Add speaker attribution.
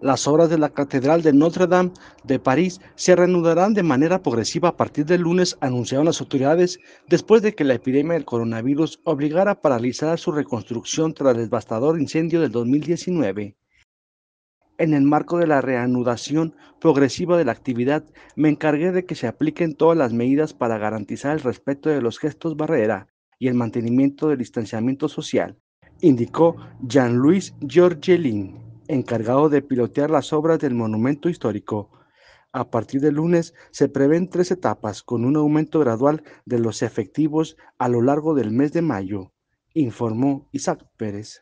Speaker 1: Las obras de la Catedral de Notre Dame de París se reanudarán de manera progresiva a partir del lunes, anunciaron las autoridades, después de que la epidemia del coronavirus obligara a paralizar su reconstrucción tras el devastador incendio del 2019. En el marco de la reanudación progresiva de la actividad, me encargué de que se apliquen todas las medidas para garantizar el respeto de los gestos barrera y el mantenimiento del distanciamiento social, indicó Jean-Louis Georgelin encargado de pilotear las obras del monumento histórico. A partir del lunes se prevén tres etapas con un aumento gradual de los efectivos a lo largo del mes de mayo, informó Isaac Pérez.